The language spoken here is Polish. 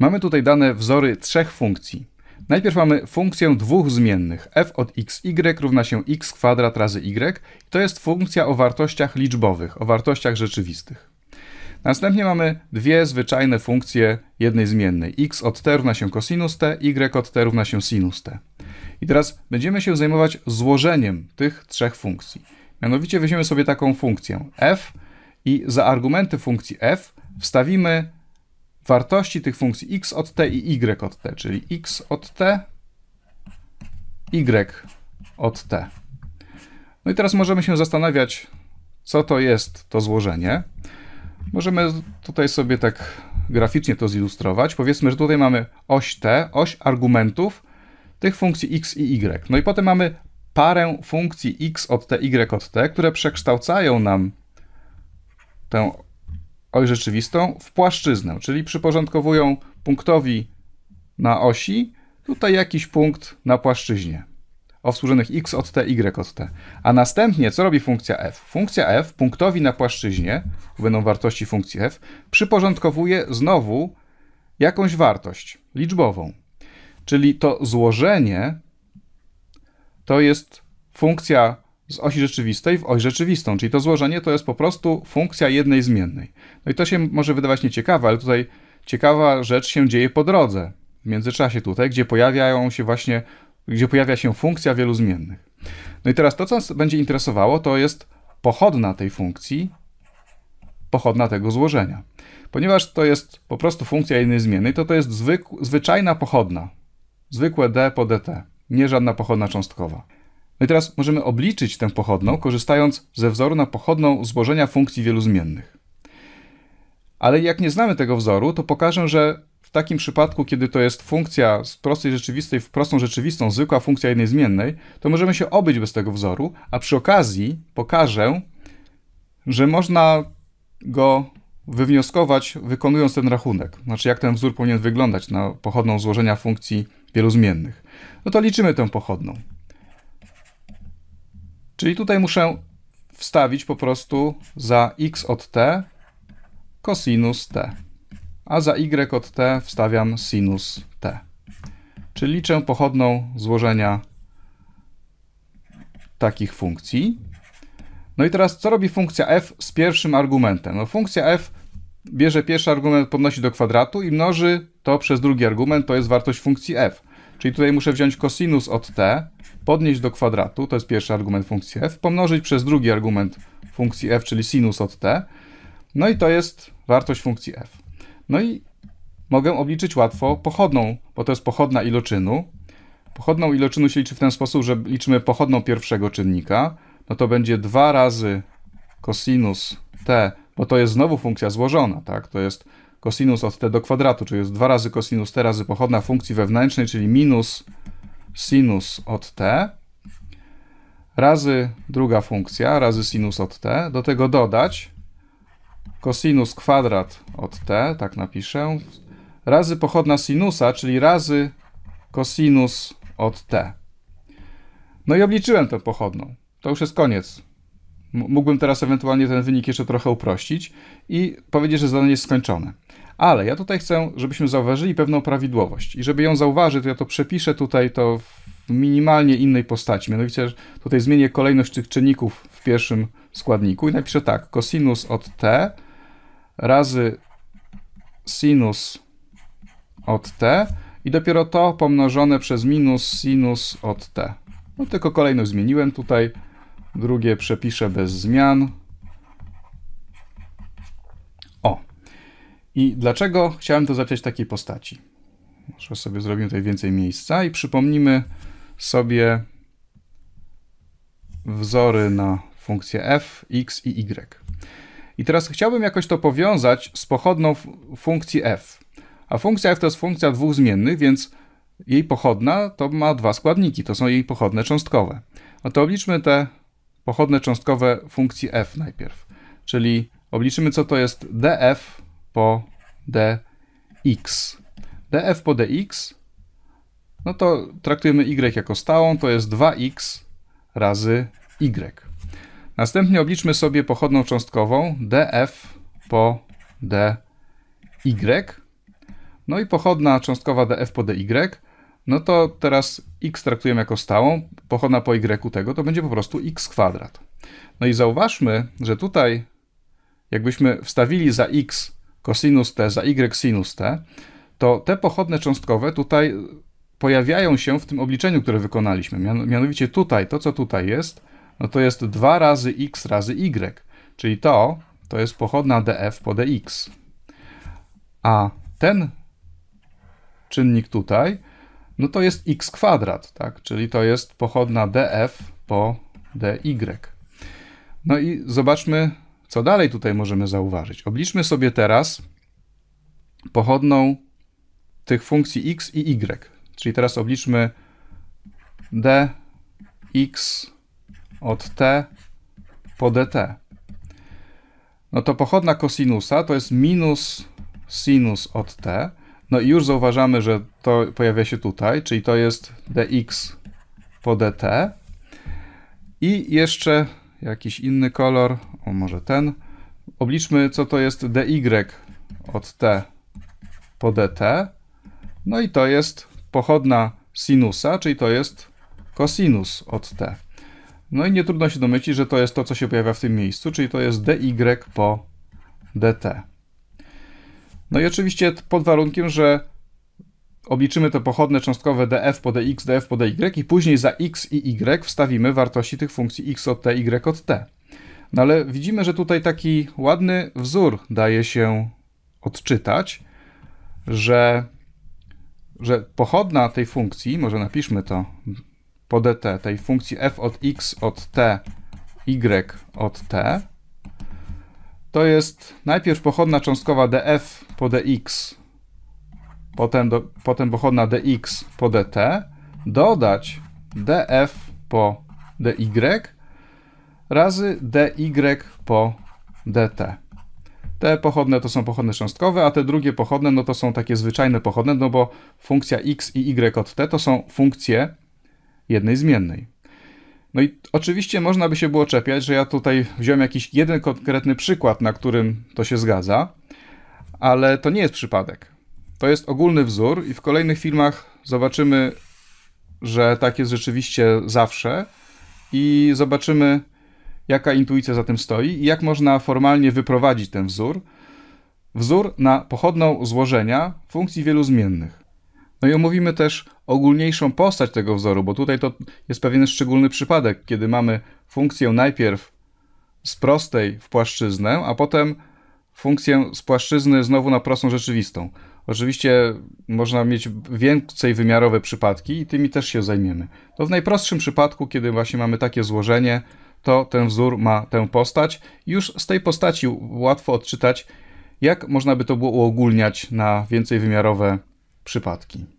Mamy tutaj dane wzory trzech funkcji. Najpierw mamy funkcję dwóch zmiennych f od xy równa się x kwadrat razy y. To jest funkcja o wartościach liczbowych, o wartościach rzeczywistych. Następnie mamy dwie zwyczajne funkcje jednej zmiennej. x od t równa się cosinus t, y od t równa się sinus t. I teraz będziemy się zajmować złożeniem tych trzech funkcji. Mianowicie weźmiemy sobie taką funkcję f i za argumenty funkcji f wstawimy wartości tych funkcji x od t i y od t, czyli x od t, y od t. No i teraz możemy się zastanawiać, co to jest to złożenie. Możemy tutaj sobie tak graficznie to zilustrować. Powiedzmy, że tutaj mamy oś t, oś argumentów tych funkcji x i y. No i potem mamy parę funkcji x od t, y od t, które przekształcają nam tę oś rzeczywistą w płaszczyznę, czyli przyporządkowują punktowi na osi, tutaj jakiś punkt na płaszczyźnie o wsłużonych x od t, y od t. A następnie co robi funkcja f? Funkcja f punktowi na płaszczyźnie, będą wartości funkcji f, przyporządkowuje znowu jakąś wartość liczbową. Czyli to złożenie to jest funkcja z osi rzeczywistej w oś rzeczywistą, czyli to złożenie to jest po prostu funkcja jednej zmiennej. No i to się może wydawać nieciekawe, ale tutaj ciekawa rzecz się dzieje po drodze, w międzyczasie tutaj, gdzie pojawiają się właśnie, gdzie pojawia się funkcja wielu zmiennych. No i teraz to, co nas będzie interesowało, to jest pochodna tej funkcji, pochodna tego złożenia. Ponieważ to jest po prostu funkcja jednej zmiennej, to to jest zwykł, zwyczajna pochodna, zwykłe d po dt, nie żadna pochodna cząstkowa. No i teraz możemy obliczyć tę pochodną, korzystając ze wzoru na pochodną złożenia funkcji wielu zmiennych. Ale jak nie znamy tego wzoru, to pokażę, że w takim przypadku, kiedy to jest funkcja z prostej rzeczywistej w prostą rzeczywistą, zwykła funkcja jednej zmiennej, to możemy się obyć bez tego wzoru, a przy okazji pokażę, że można go wywnioskować wykonując ten rachunek. Znaczy jak ten wzór powinien wyglądać na pochodną złożenia funkcji wielu zmiennych. No to liczymy tę pochodną. Czyli tutaj muszę wstawić po prostu za x od t cosinus t, a za y od t wstawiam sinus t. Czyli liczę pochodną złożenia takich funkcji. No i teraz co robi funkcja f z pierwszym argumentem? No funkcja f bierze pierwszy argument, podnosi do kwadratu i mnoży to przez drugi argument, to jest wartość funkcji f. Czyli tutaj muszę wziąć cosinus od t, podnieść do kwadratu, to jest pierwszy argument funkcji f, pomnożyć przez drugi argument funkcji f, czyli sinus od t, no i to jest wartość funkcji f. No i mogę obliczyć łatwo pochodną, bo to jest pochodna iloczynu. Pochodną iloczynu się liczy w ten sposób, że liczymy pochodną pierwszego czynnika, no to będzie 2 razy cosinus t, bo to jest znowu funkcja złożona, tak? To jest cosinus od t do kwadratu, czyli jest 2 razy cosinus t razy pochodna funkcji wewnętrznej, czyli minus sinus od t razy druga funkcja, razy sinus od t, do tego dodać kosinus kwadrat od t, tak napiszę, razy pochodna sinusa, czyli razy kosinus od t. No i obliczyłem tę pochodną. To już jest koniec. Mógłbym teraz ewentualnie ten wynik jeszcze trochę uprościć i powiedzieć, że zadanie jest skończone. Ale ja tutaj chcę, żebyśmy zauważyli pewną prawidłowość. I żeby ją zauważyć, to ja to przepiszę tutaj to w minimalnie innej postaci. Mianowicie tutaj zmienię kolejność tych czynników w pierwszym składniku i napiszę tak. Cosinus od t razy sinus od t i dopiero to pomnożone przez minus sinus od t. No tylko kolejność zmieniłem tutaj. Drugie przepiszę bez zmian. I dlaczego chciałem to zapisać w takiej postaci? Może sobie zrobimy tutaj więcej miejsca i przypomnimy sobie wzory na funkcje f, x i y. I teraz chciałbym jakoś to powiązać z pochodną funkcji f. A funkcja f to jest funkcja dwóch zmiennych, więc jej pochodna to ma dwa składniki, to są jej pochodne cząstkowe. No to obliczmy te pochodne cząstkowe funkcji f najpierw. Czyli obliczymy, co to jest df po dx. df po dx, no to traktujemy y jako stałą, to jest 2x razy y. Następnie obliczmy sobie pochodną cząstkową df po dy. No i pochodna cząstkowa df po dy, no to teraz x traktujemy jako stałą, pochodna po y tego to będzie po prostu x kwadrat. No i zauważmy, że tutaj jakbyśmy wstawili za x cosinus t za y sinus t, to te pochodne cząstkowe tutaj pojawiają się w tym obliczeniu, które wykonaliśmy. Mianowicie tutaj, to co tutaj jest, no to jest 2 razy x razy y, czyli to, to jest pochodna df po dx. A ten czynnik tutaj, no to jest x kwadrat, tak? czyli to jest pochodna df po dy. No i zobaczmy, co dalej tutaj możemy zauważyć? Obliczmy sobie teraz pochodną tych funkcji x i y. Czyli teraz obliczmy dx od t po dt. No to pochodna kosinusa to jest minus sinus od t. No i już zauważamy, że to pojawia się tutaj, czyli to jest dx po dt. I jeszcze jakiś inny kolor, o może ten. Obliczmy, co to jest dy od t po dt. No i to jest pochodna sinusa, czyli to jest kosinus od t. No i nie trudno się domyślić, że to jest to, co się pojawia w tym miejscu, czyli to jest dy po dt. No i oczywiście pod warunkiem, że obliczymy to pochodne cząstkowe df po dx, e df po dy e i później za x i y wstawimy wartości tych funkcji x od t, y od t. No ale widzimy, że tutaj taki ładny wzór daje się odczytać, że, że pochodna tej funkcji, może napiszmy to po dt, e tej funkcji f od x od t, y od t, to jest najpierw pochodna cząstkowa df po dx potem, do, potem pochodna dx po dt, dodać df po dy razy dy po dt. Te pochodne to są pochodne cząstkowe, a te drugie pochodne no to są takie zwyczajne pochodne, no bo funkcja x i y od t to są funkcje jednej zmiennej. No i oczywiście można by się było czepiać, że ja tutaj wziąłem jakiś jeden konkretny przykład, na którym to się zgadza, ale to nie jest przypadek. To jest ogólny wzór i w kolejnych filmach zobaczymy, że tak jest rzeczywiście zawsze i zobaczymy, jaka intuicja za tym stoi i jak można formalnie wyprowadzić ten wzór. Wzór na pochodną złożenia funkcji wielu zmiennych. No i omówimy też ogólniejszą postać tego wzoru, bo tutaj to jest pewien szczególny przypadek, kiedy mamy funkcję najpierw z prostej w płaszczyznę, a potem funkcję z płaszczyzny znowu na prostą rzeczywistą. Oczywiście można mieć więcej wymiarowe przypadki i tymi też się zajmiemy. To w najprostszym przypadku, kiedy właśnie mamy takie złożenie, to ten wzór ma tę postać. Już z tej postaci łatwo odczytać, jak można by to było uogólniać na więcej wymiarowe przypadki.